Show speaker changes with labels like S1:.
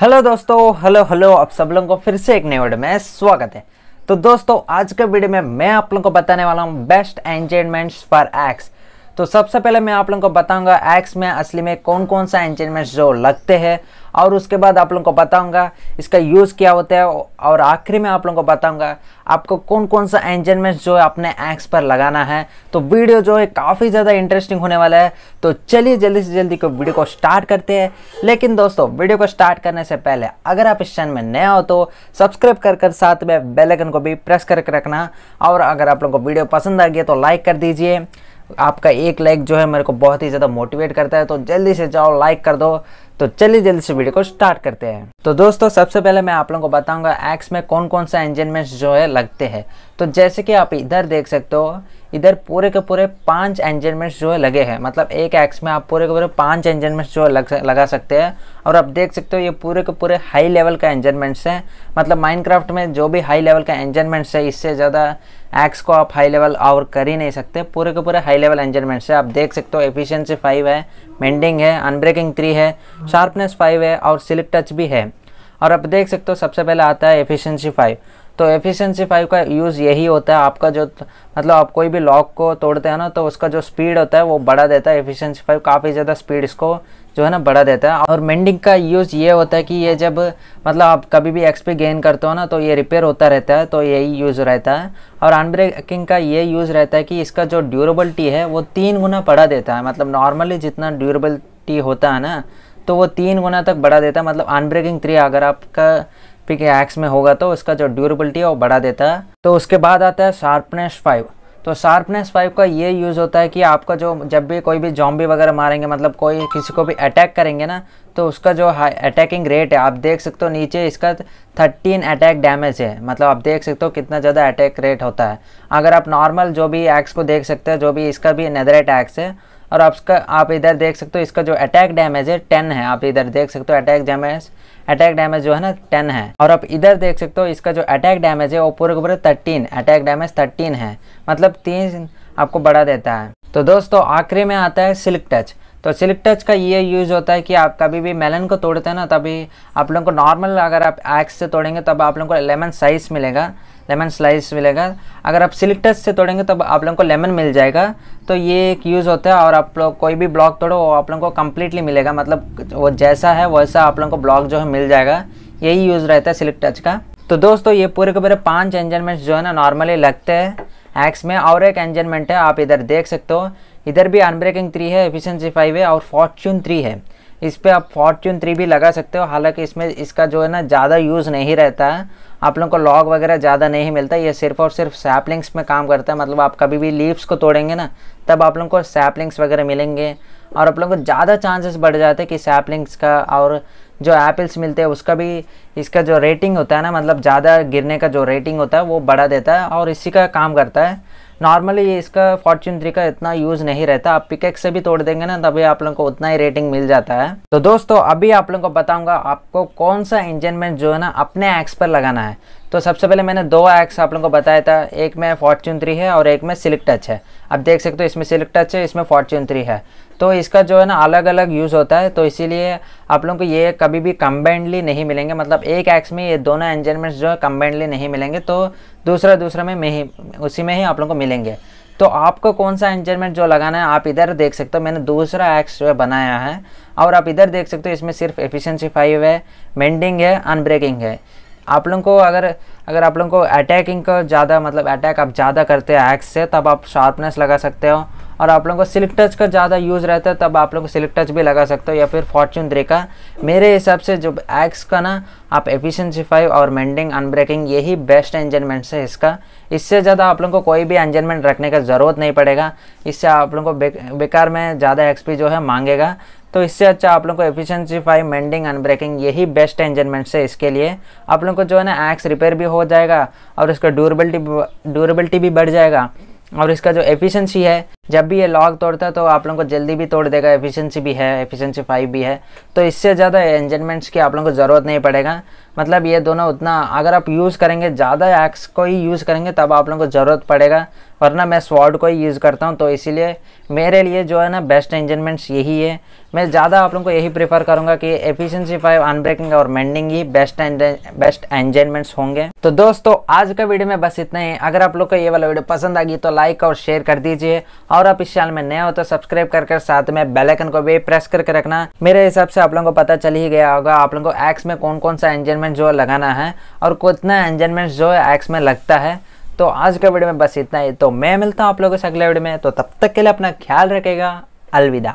S1: hello दोस्तों hello hello आप सब लोगों को फिर से एक नए वीडियो में स्वागत है तो दोस्तों आज के वीडियो में मैं आप लोगों को बताने वाला हूँ बेस्ट एंजेंटमेंट्स फॉर एक्स तो सबसे पहले मैं आप लोगों को बताऊंगा एक्स में असली में कौन कौन सा एंजेंटमेंट जो लगते हैं और उसके बाद आप लोगों को बताऊंगा इसका यूज़ क्या होता है और आखिरी में आप लोगों को बताऊंगा आपको कौन कौन सा एंजेंटमेंट जो है अपने एक्स पर लगाना है तो वीडियो जो है काफ़ी ज़्यादा इंटरेस्टिंग होने वाला है तो चलिए जल्दी से जल्दी को वीडियो को स्टार्ट करते हैं लेकिन दोस्तों वीडियो को स्टार्ट करने से पहले अगर आप इस चैनल में नया हो तो सब्सक्राइब कर कर साथ में बेलकन को भी प्रेस करके रखना और अगर आप लोग को वीडियो पसंद आ गया तो लाइक कर दीजिए आपका एक लाइक जो है मेरे को बहुत ही ज़्यादा मोटिवेट करता है तो जल्दी से जाओ लाइक कर दो तो चलिए जल्दी से वीडियो को स्टार्ट करते हैं तो दोस्तों सबसे पहले मैं आप लोगों को बताऊंगा एक्स में कौन कौन सा इंजनमेंट्स जो है लगते हैं तो जैसे कि आप इधर देख सकते हो इधर पूरे के पूरे पांच एंजनमेंट्स जो है लगे हैं मतलब एक एक्स में आप पूरे के पूरे पांच एंजनमेंट्स जो है लग, लगा सकते हैं और आप देख सकते हो ये पूरे के पूरे हाई लेवल का एंजनमेंट्स हैं मतलब माइनक्राफ्ट में जो भी हाई लेवल का एंजनमेंट्स है इससे ज़्यादा एक्स को आप हाई लेवल और कर ही नहीं सकते पूरे के पूरे हाई लेवल एंजनमेंट्स है आप देख सकते हो एफिशियंसी फाइव है मेंडिंग है अनब्रेकिंग थ्री है शार्पनेस फाइव है और सिलिक टच भी है और आप देख सकते हो सबसे पहले आता है एफिशिएंसी फाइव तो एफिशिएंसी फाइव का यूज़ यही होता है आपका जो मतलब आप कोई भी लॉक को तोड़ते हैं ना तो उसका जो स्पीड होता है वो बढ़ा देता है एफिशिएंसी फाइव काफ़ी ज़्यादा स्पीड इसको जो है ना बढ़ा देता है और मेंडिंग का यूज़ ये होता है कि ये जब मतलब आप कभी भी एक्सपी गेन करते हो ना तो ये रिपेयर होता रहता है तो यही यूज़ रहता है और अनब्रेकिंग का ये यूज़ रहता है कि इसका जो ड्यूरेबलिटी है वो तीन गुना बढ़ा देता है मतलब नॉर्मली जितना ड्यूरेबलिटी होता है ना तो वो तीन गुना तक बढ़ा देता है मतलब अनब्रेकिंग थ्री अगर आपका पी के एक्स में होगा तो उसका जो ड्यूरेबिलिटी है वो बढ़ा देता है तो उसके बाद आता है शार्पनेस फाइव तो शार्पनेस फाइव का ये यूज़ होता है कि आपका जो जब भी कोई भी जॉम्बी वगैरह मारेंगे मतलब कोई किसी को भी अटैक करेंगे ना तो उसका जो अटैकिंग रेट है आप देख सकते हो नीचे इसका थर्टीन अटैक डैमेज है मतलब आप देख सकते हो कितना ज़्यादा अटैक रेट होता है अगर आप नॉर्मल जो भी एक्स को देख सकते हो जो भी इसका भी नेदर अटैक्स है और आपका आप इधर देख सकते हो इसका जो अटैक डैमेज है टेन है आप इधर देख सकते हो अटैक डैमेज अटैक डैमेज जो है ना टेन है और आप इधर देख सकते हो इसका जो अटैक डैमेज है वो पूरे के पूरे थर्टीन अटैक डैमेज थर्टीन है मतलब तीन आपको बढ़ा देता है तो दोस्तों आखिरी में आता है सिल्क टच तो सिल्क टच का ये यूज़ होता है कि आप कभी भी मेलन को तोड़ते हैं ना तभी आप लोगों को नॉर्मल अगर आप एक्स से तोड़ेंगे तब आप लोगों को लेमन साइज मिलेगा लेमन स्लाइस मिलेगा अगर आप टच से तोड़ेंगे तब आप लोगों को लेमन मिल जाएगा तो ये एक यूज़ होता है और आप लोग कोई भी ब्लॉक तोड़ो वो आप लोगों को कम्प्लीटली मिलेगा मतलब वो जैसा है वैसा आप लोगों को ब्लॉक जो है मिल जाएगा यही यूज़ रहता है सिल्क टच का तो दोस्तों ये पूरे के पूरे पाँच एंजनमेंट्स जो है ना नॉर्मली लगते हैं एक्स में और एक एंजनमेंट है आप इधर देख सकते हो इधर भी अनब्रेकिंग थ्री है एफिशिएंसी फाइव है और फॉर्च्यून थ्री है इस पर आप फॉर्च्यून थ्री भी लगा सकते हो हालांकि इसमें इसका जो है ना ज़्यादा यूज़ नहीं रहता है आप लोगों को लॉग वगैरह ज़्यादा नहीं मिलता ये सिर्फ और सिर्फ सैपलिंग्स में काम करता है मतलब आप कभी भी लीव्स को तोड़ेंगे ना तब आप लोगों को सैपलिंग्स वगैरह मिलेंगे और आप लोगों को ज़्यादा चांसेस बढ़ जाते हैं कि सैपलिंग्स का और जो एप्पल्स मिलते हैं उसका भी इसका जो रेटिंग होता है ना मतलब ज़्यादा गिरने का जो रेटिंग होता है वो बढ़ा देता है और इसी का काम करता है नॉर्मली ये इसका फॉर्च्यून थ्री का इतना यूज़ नहीं रहता आप पिकेक्स से भी तोड़ देंगे ना तभी आप लोग को उतना ही रेटिंग मिल जाता है तो दोस्तों अभी आप लोग को बताऊंगा आपको कौन सा इंजन में जो है ना अपने एक्स पर लगाना है तो सबसे पहले मैंने दो एक्स आप लोगों को बताया था एक में फॉर्च्यून थ्री है और एक में सिलिक टच है आप देख सकते हो इसमें सिलिक टच है इसमें फॉर्च्यून थ्री है तो इसका जो है ना अलग अलग यूज़ होता है तो इसीलिए आप लोगों को ये कभी भी कम्बाइंडली नहीं मिलेंगे मतलब एक एक्स में ये दोनों एंजनमेंट्स जो है कम्बाइंडली नहीं मिलेंगे तो दूसरा दूसरा में, ही उसी में ही आप लोगों को मिलेंगे तो आपको कौन सा एंजनमेंट जो लगाना है आप इधर देख सकते हो मैंने दूसरा एक्स जो है बनाया है और आप इधर देख सकते हो इसमें सिर्फ एफिशेंसी फाइव है मेंडिंग है अनब्रेकिंग है आप लोगों को अगर अगर आप लोगों को अटैकिंग का ज़्यादा मतलब अटैक आप ज़्यादा करते हैं एक्स से तब आप शार्पनेस लगा सकते हो और आप लोगों को सिल्क टच का ज़्यादा यूज़ रहता है तब आप लोग सिल्क टच भी लगा सकते हो या फिर फॉर्चून का मेरे हिसाब से जो एक्स का ना आप एफिशिएंसी फाइव और मेंडिंग अनब्रेकिंग यही बेस्ट एंजनमेंट्स है इसका इससे ज़्यादा आप लोगों को कोई भी एंजनमेंट रखने का ज़रूरत नहीं पड़ेगा इससे आप लोग को बे, बेकार में ज़्यादा एक्सपी जो है मांगेगा तो इससे अच्छा आप लोग को एफिशिएंसी फाइव मेंडिंग अनब्रेकिंग यही बेस्ट एंजनमेंट्स है इसके लिए आप लोगों को जो है ना एक्स रिपेयर भी हो जाएगा और इसका ड्यूरेबिलिटी ड्यूरेबिलिटी भी बढ़ जाएगा और इसका जो एफिशिएंसी है जब भी ये लॉग तोड़ता है तो आप लोगों को जल्दी भी तोड़ देगा एफिशिएंसी भी है एफिशिएंसी फाइव भी है तो इससे ज़्यादा एंजमेंट्स की आप लोगों को ज़रूरत नहीं पड़ेगा मतलब ये दोनों उतना अगर आप यूज़ करेंगे ज़्यादा एक्स को ही यूज़ करेंगे तब आप लोगों को ज़रूरत पड़ेगा वरना मैं स्वॉर्ड को ही यूज़ करता हूँ तो इसीलिए मेरे लिए जो है ना बेस्ट एंजनमेंट्स यही है मैं ज़्यादा आप लोगों को यही प्रीफर करूँगा कि एफिशिएंसी फाइव अनब्रेकिंग और मेंडिंग ही बेस्ट बेस्ट एंजनमेंट्स होंगे तो दोस्तों आज का वीडियो में बस इतना ही अगर आप लोग को ये वाला वीडियो पसंद आ गई तो लाइक और शेयर कर दीजिए और आप इस चैनल में नए हो तो सब्सक्राइब कर साथ में बेलाइकन को भी प्रेस करके रखना मेरे हिसाब से आप लोगों को पता चल ही गया होगा आप लोगों को एक्स में कौन कौन सा एंजनमेंट जो लगाना है और कितना एंजनमेंट जो है एक्स में लगता है तो आज के वीडियो में बस इतना ही तो मैं मिलता हूँ आप लोगों से अगले वीडियो में तो तब तक के लिए अपना ख्याल रखेगा अलविदा